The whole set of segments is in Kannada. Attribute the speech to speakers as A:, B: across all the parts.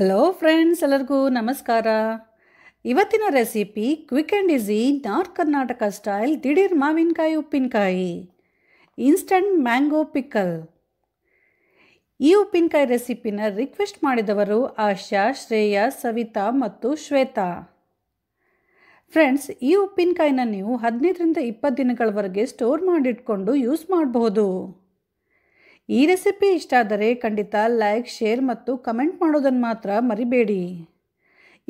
A: ಹಲೋ ಫ್ರೆಂಡ್ಸ್ ಎಲ್ಲರಿಗೂ ನಮಸ್ಕಾರ ಇವತ್ತಿನ recipe quick and easy north Karnataka style ದಿಢೀರ್ ಮಾವಿನಕಾಯಿ ಉಪ್ಪಿನಕಾಯಿ ಇನ್ಸ್ಟಂಟ್ ಮ್ಯಾಂಗೋ ಪಿಕಲ್ ಈ ಉಪ್ಪಿನಕಾಯಿ ರೆಸಿಪಿನ ರಿಕ್ವೆಸ್ಟ್ ಮಾಡಿದವರು ಆಶಾ ಶ್ರೇಯಾ ಸವಿತಾ ಮತ್ತು ಶ್ವೇತಾ ಫ್ರೆಂಡ್ಸ್ ಈ ಉಪ್ಪಿನಕಾಯಿನ ನೀವು ಹದಿನೈದರಿಂದ ಇಪ್ಪತ್ತು ದಿನಗಳವರೆಗೆ ಸ್ಟೋರ್ ಮಾಡಿಟ್ಕೊಂಡು ಯೂಸ್ ಮಾಡಬಹುದು ಈ ರೆಸಿಪಿ ಇಷ್ಟ ಆದರೆ ಖಂಡಿತ ಲೈಕ್ ಶೇರ್ ಮತ್ತು ಕಮೆಂಟ್ ಮಾಡೋದನ್ನು ಮಾತ್ರ ಮರಿಬೇಡಿ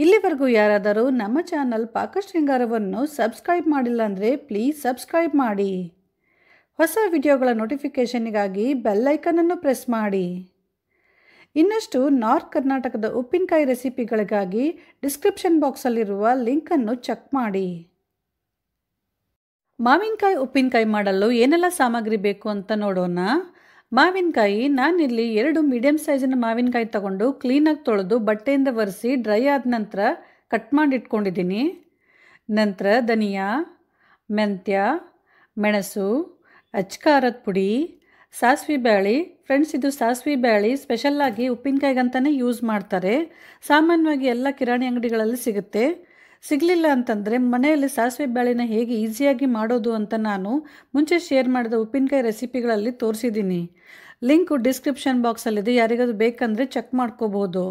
A: ಇಲ್ಲಿವರೆಗೂ ಯಾರಾದರೂ ನಮ್ಮ ಚಾನಲ್ ಪಾಕ ಶೃಂಗಾರವನ್ನು ಸಬ್ಸ್ಕ್ರೈಬ್ ಮಾಡಿಲ್ಲ ಅಂದರೆ ಪ್ಲೀಸ್ ಸಬ್ಸ್ಕ್ರೈಬ್ ಮಾಡಿ ಹೊಸ ವಿಡಿಯೋಗಳ ನೋಟಿಫಿಕೇಷನ್ಗಾಗಿ ಬೆಲ್ಲೈಕನನ್ನು ಪ್ರೆಸ್ ಮಾಡಿ ಇನ್ನಷ್ಟು ನಾರ್ತ್ ಕರ್ನಾಟಕದ ಉಪ್ಪಿನಕಾಯಿ ರೆಸಿಪಿಗಳಿಗಾಗಿ ಡಿಸ್ಕ್ರಿಪ್ಷನ್ ಬಾಕ್ಸಲ್ಲಿರುವ ಲಿಂಕನ್ನು ಚೆಕ್ ಮಾಡಿ ಮಾವಿನಕಾಯಿ ಉಪ್ಪಿನಕಾಯಿ ಮಾಡಲು ಏನೆಲ್ಲ ಸಾಮಗ್ರಿ ಬೇಕು ಅಂತ ನೋಡೋಣ ಮಾವಿನಕಾಯಿ ನಾನಿಲ್ಲಿ ಎರಡು ಮೀಡಿಯಮ್ ಸೈಜಿನ ಮಾವಿನಕಾಯಿ ತಗೊಂಡು ಕ್ಲೀನಾಗಿ ತೊಳೆದು ಬಟ್ಟೆಯಿಂದ ಒರೆಸಿ ಡ್ರೈ ಆದ ನಂತರ ಕಟ್ ಮಾಡಿ ಇಟ್ಕೊಂಡಿದ್ದೀನಿ ನಂತರ ಧನಿಯಾ ಮೆಂತ್ಯ ಮೆಣಸು ಅಚ್ಕಾರದ ಪುಡಿ ಸಾಸಿವೆ ಬ್ಯಾಳಿ ಫ್ರೆಂಡ್ಸ್ ಇದು ಸಾಸಿವೆ ಬ್ಯಾಳಿ ಸ್ಪೆಷಲ್ಲಾಗಿ ಉಪ್ಪಿನಕಾಯಿಗಂತಲೇ ಯೂಸ್ ಮಾಡ್ತಾರೆ ಸಾಮಾನ್ಯವಾಗಿ ಎಲ್ಲ ಕಿರಾಣಿ ಅಂಗಡಿಗಳಲ್ಲಿ ಸಿಗುತ್ತೆ ಸಿಗಲಿಲ್ಲ ಅಂತಂದರೆ ಮನೆಯಲ್ಲಿ ಸಾಸಿವೆ ಬೇಳೆನ ಹೇಗೆ ಈಸಿಯಾಗಿ ಮಾಡೋದು ಅಂತ ನಾನು ಮುಂಚೆ ಶೇರ್ ಮಾಡಿದ ಉಪ್ಪಿನಕಾಯಿ ರೆಸಿಪಿಗಳಲ್ಲಿ ತೋರಿಸಿದ್ದೀನಿ ಲಿಂಕು ಡಿಸ್ಕ್ರಿಪ್ಷನ್ ಬಾಕ್ಸಲ್ಲಿದೆ ಯಾರಿಗಾದರೂ ಬೇಕಂದರೆ ಚೆಕ್ ಮಾಡ್ಕೋಬೋದು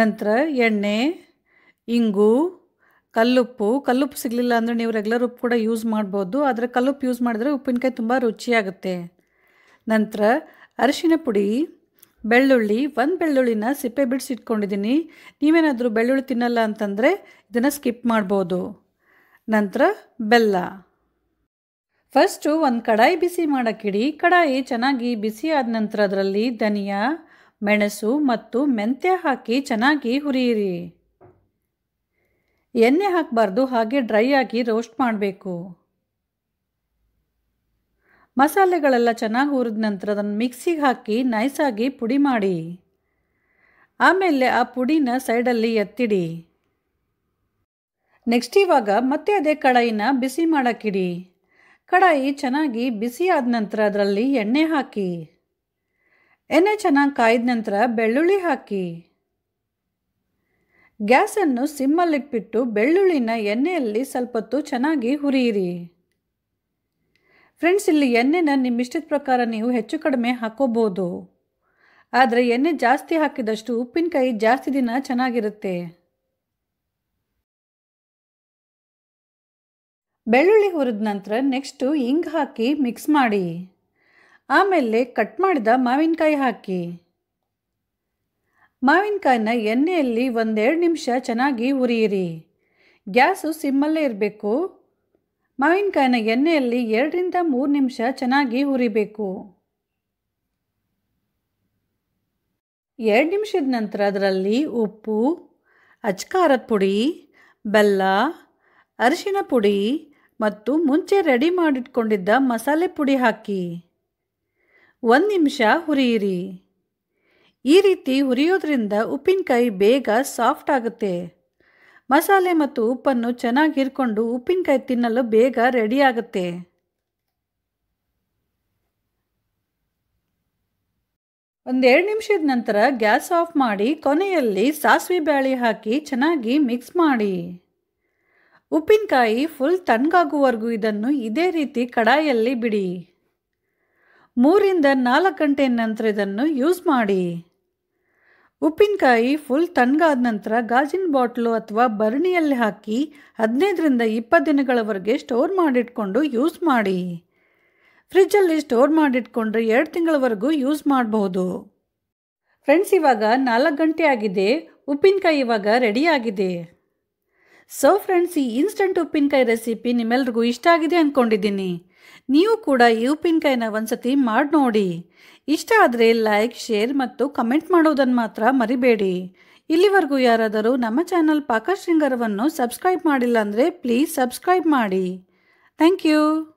A: ನಂತರ ಎಣ್ಣೆ ಇಂಗು ಕಲ್ಲುಪ್ಪು ಕಲ್ಲುಪ್ಪು ಸಿಗಲಿಲ್ಲ ಅಂದರೆ ನೀವು ರೆಗ್ಯುಲರ್ ಉಪ್ಪು ಕೂಡ ಯೂಸ್ ಮಾಡ್ಬೋದು ಆದರೆ ಕಲ್ಲುಪ್ಪು ಯೂಸ್ ಮಾಡಿದ್ರೆ ಉಪ್ಪಿನಕಾಯಿ ತುಂಬ ರುಚಿಯಾಗುತ್ತೆ ನಂತರ ಅರಿಶಿನ ಪುಡಿ ಬೆಳ್ಳುಳ್ಳಿ ಒಂದು ಬೆಳ್ಳುಳ್ಳಿನ ಸಿಪ್ಪೆ ಬಿಡಿಸಿಟ್ಕೊಂಡಿದ್ದೀನಿ ನೀವೇನಾದರೂ ಬೆಳ್ಳುಳ್ಳಿ ತಿನ್ನಲ್ಲ ಅಂತಂದರೆ ಇದನ್ನು ಸ್ಕಿಪ್ ಮಾಡ್ಬೋದು ನಂತರ ಬೆಲ್ಲ ಫಸ್ಟು ಒಂದು ಕಡಾಯಿ ಬಿಸಿ ಮಾಡೋಕ್ಕಿಡಿ ಕಡಾಯಿ ಚೆನ್ನಾಗಿ ಬಿಸಿ ಆದ ನಂತರ ಅದರಲ್ಲಿ ಧನಿಯಾ ಮೆಣಸು ಮತ್ತು ಮೆಂತ್ಯ ಹಾಕಿ ಚೆನ್ನಾಗಿ ಹುರಿಯಿರಿ ಎಣ್ಣೆ ಹಾಕಬಾರ್ದು ಹಾಗೆ ಡ್ರೈ ಆಗಿ ರೋಸ್ಟ್ ಮಾಡಬೇಕು ಮಸಾಲೆಗಳೆಲ್ಲ ಚೆನ್ನಾಗಿ ಹುರಿದ ನಂತರ ಅದನ್ನು ಮಿಕ್ಸಿಗೆ ಹಾಕಿ ನೈಸಾಗಿ ಪುಡಿ ಮಾಡಿ ಆಮೇಲೆ ಆ ಪುಡಿನ ಸೈಡಲ್ಲಿ ಎತ್ತಿಡಿ ನೆಕ್ಸ್ಟ್ ಇವಾಗ ಮತ್ತೆ ಅದೇ ಕಡಾಯಿನ ಬಿಸಿ ಮಾಡೋಕ್ಕಿಡಿ ಕಡಾಯಿ ಚೆನ್ನಾಗಿ ಬಿಸಿ ಆದ ನಂತರ ಅದರಲ್ಲಿ ಎಣ್ಣೆ ಹಾಕಿ ಎಣ್ಣೆ ಚೆನ್ನಾಗಿ ಕಾಯ್ದ ನಂತರ ಬೆಳ್ಳುಳ್ಳಿ ಹಾಕಿ ಗ್ಯಾಸನ್ನು ಸಿಮ್ಮಲ್ಲಿಟ್ಬಿಟ್ಟು ಬೆಳ್ಳುಳ್ಳಿನ ಎಣ್ಣೆಯಲ್ಲಿ ಹೊತ್ತು ಚೆನ್ನಾಗಿ ಹುರಿಯಿರಿ ಫ್ರೆಂಡ್ಸ್ ಇಲ್ಲಿ ಎಣ್ಣೆನ ನಿಮ್ಮ ಇಷ್ಟದ ಪ್ರಕಾರ ನೀವು ಹೆಚ್ಚು ಕಡಿಮೆ ಹಾಕೋಬೋದು ಆದರೆ ಎಣ್ಣೆ ಜಾಸ್ತಿ ಹಾಕಿದಷ್ಟು ಉಪ್ಪಿನಕಾಯಿ ಜಾಸ್ತಿ ದಿನ ಚೆನ್ನಾಗಿರುತ್ತೆ ಬೆಳ್ಳುಳ್ಳಿ ಹುರಿದ ನಂತರ ನೆಕ್ಸ್ಟು ಇಂಗ್ ಹಾಕಿ ಮಿಕ್ಸ್ ಮಾಡಿ ಆಮೇಲೆ ಕಟ್ ಮಾಡಿದ ಮಾವಿನಕಾಯಿ ಹಾಕಿ ಮಾವಿನಕಾಯಿನ ಎಣ್ಣೆಯಲ್ಲಿ ಒಂದೆರಡು ನಿಮಿಷ ಚೆನ್ನಾಗಿ ಉರಿಯಿರಿ ಗ್ಯಾಸು ಸಿಮ್ಮಲ್ಲೇ ಇರಬೇಕು ಮಾವಿನಕಾಯಿನ ಎಣ್ಣೆಯಲ್ಲಿ ಎರಡರಿಂದ ಮೂರು ನಿಮಿಷ ಚೆನ್ನಾಗಿ ಹುರಿಬೇಕು ಎರಡು ನಿಮಿಷದ ನಂತರ ಅದರಲ್ಲಿ ಉಪ್ಪು ಅಚ್ಕಾರದ ಪುಡಿ ಬೆಲ್ಲ ಅರಿಶಿನ ಪುಡಿ ಮತ್ತು ಮುಂಚೆ ರೆಡಿ ಮಾಡಿಟ್ಕೊಂಡಿದ್ದ ಮಸಾಲೆ ಪುಡಿ ಹಾಕಿ ಒಂದು ನಿಮಿಷ ಹುರಿಯಿರಿ ಈ ರೀತಿ ಹುರಿಯೋದ್ರಿಂದ ಉಪ್ಪಿನಕಾಯಿ ಬೇಗ ಸಾಫ್ಟ್ ಆಗುತ್ತೆ ಮಸಾಲೆ ಮತ್ತು ಉಪ್ಪನ್ನು ಚೆನ್ನಾಗಿ ಹಿರ್ಕೊಂಡು ಉಪ್ಪಿನಕಾಯಿ ತಿನ್ನಲು ಬೇಗ ರೆಡಿಯಾಗುತ್ತೆ ಒಂದೆರಡು ನಿಮಿಷದ ನಂತರ ಗ್ಯಾಸ್ ಆಫ್ ಮಾಡಿ ಕೊನೆಯಲ್ಲಿ ಸಾಸಿವೆ ಬ್ಯಾಳಿ ಹಾಕಿ ಚೆನ್ನಾಗಿ ಮಿಕ್ಸ್ ಮಾಡಿ ಉಪ್ಪಿನಕಾಯಿ ಫುಲ್ ತಣ್ಣಗಾಗುವವರೆಗೂ ಇದನ್ನು ಇದೇ ರೀತಿ ಕಡಾಯಲ್ಲಿ ಬಿಡಿ ಮೂರಿಂದ ನಾಲ್ಕು ಗಂಟೆ ನಂತರ ಇದನ್ನು ಯೂಸ್ ಮಾಡಿ ಉಪ್ಪಿನಕಾಯಿ ಫುಲ್ ತಣ್ಣಗಾದ ನಂತರ ಗಾಜಿನ ಬಾಟ್ಲು ಅಥವಾ ಬರಣಿಯಲ್ಲಿ ಹಾಕಿ ಹದಿನೈದರಿಂದ ಇಪ್ಪತ್ತು ದಿನಗಳವರೆಗೆ ಸ್ಟೋರ್ ಮಾಡಿಟ್ಕೊಂಡು ಯೂಸ್ ಮಾಡಿ ಫ್ರಿಜ್ಜಲ್ಲಿ ಸ್ಟೋರ್ ಮಾಡಿಟ್ಕೊಂಡ್ರೆ ಎರಡು ತಿಂಗಳವರೆಗೂ ಯೂಸ್ ಮಾಡಬಹುದು ಫ್ರೆಂಡ್ಸ್ ಇವಾಗ ನಾಲ್ಕು ಗಂಟೆ ಆಗಿದೆ ಉಪ್ಪಿನಕಾಯಿ ಇವಾಗ ರೆಡಿಯಾಗಿದೆ ಸೊ ಫ್ರೆಂಡ್ಸ್ ಈ ಇನ್ಸ್ಟಂಟ್ ಉಪ್ಪಿನಕಾಯಿ ರೆಸಿಪಿ ನಿಮ್ಮೆಲ್ರಿಗೂ ಇಷ್ಟ ಆಗಿದೆ ಅಂದ್ಕೊಂಡಿದ್ದೀನಿ ನೀವು ಕೂಡ ಈ ಉಪ್ಪಿನಕಾಯಿನ ಒಂದ್ಸತಿ ಮಾಡಿ ನೋಡಿ ಇಷ್ಟ ಆದರೆ ಲೈಕ್ ಶೇರ್ ಮತ್ತು ಕಮೆಂಟ್ ಮಾಡೋದನ್ನು ಮಾತ್ರ ಮರಿಬೇಡಿ ಇಲ್ಲಿವರೆಗೂ ಯಾರಾದರೂ ನಮ್ಮ ಚಾನಲ್ ಪಾಕ ಶೃಂಗಾರವನ್ನು ಸಬ್ಸ್ಕ್ರೈಬ್ ಮಾಡಿಲ್ಲ ಅಂದರೆ ಪ್ಲೀಸ್ ಸಬ್ಸ್ಕ್ರೈಬ್ ಮಾಡಿ ಥ್ಯಾಂಕ್ ಯು